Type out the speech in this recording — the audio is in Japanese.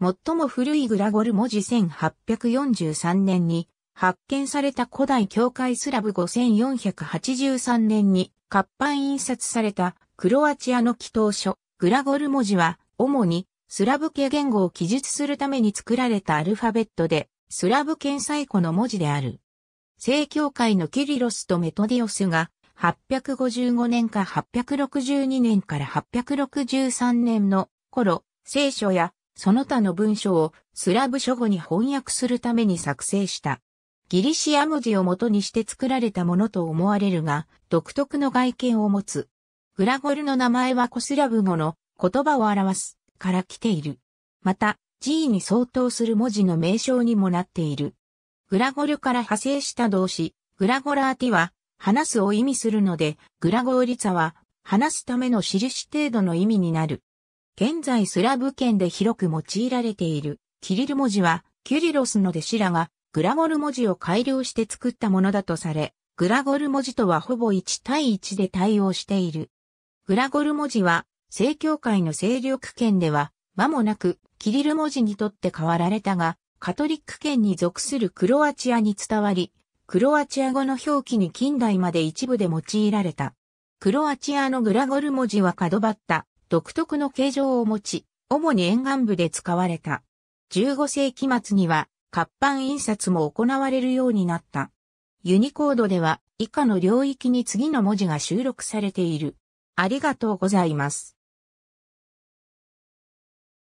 最も古いグラゴル文字1843年に発見された古代教会スラブ5483年に活版印刷されたクロアチアの祈祷書グラゴル文字は主にスラブ系言語を記述するために作られたアルファベットでスラブ県最古の文字である。正教会のキリロスとメトディオスが855年か862年から863年の頃、聖書やその他の文章をスラブ書語に翻訳するために作成した。ギリシア文字を元にして作られたものと思われるが、独特の外見を持つ。グラゴルの名前はコスラブ語の言葉を表すから来ている。また、G に相当する文字の名称にもなっている。グラゴルから派生した動詞、グラゴラーティは、話すを意味するので、グラゴーリツァは、話すための印程度の意味になる。現在スラブ圏で広く用いられているキリル文字はキュリロスの弟子らがグラゴル文字を改良して作ったものだとされ、グラゴル文字とはほぼ1対1で対応している。グラゴル文字は、正教会の勢力圏では、間もなく、キリル文字にとって変わられたが、カトリック圏に属するクロアチアに伝わり、クロアチア語の表記に近代まで一部で用いられた。クロアチアのグラゴル文字は角張った独特の形状を持ち、主に沿岸部で使われた。15世紀末には活版印刷も行われるようになった。ユニコードでは以下の領域に次の文字が収録されている。ありがとうございます。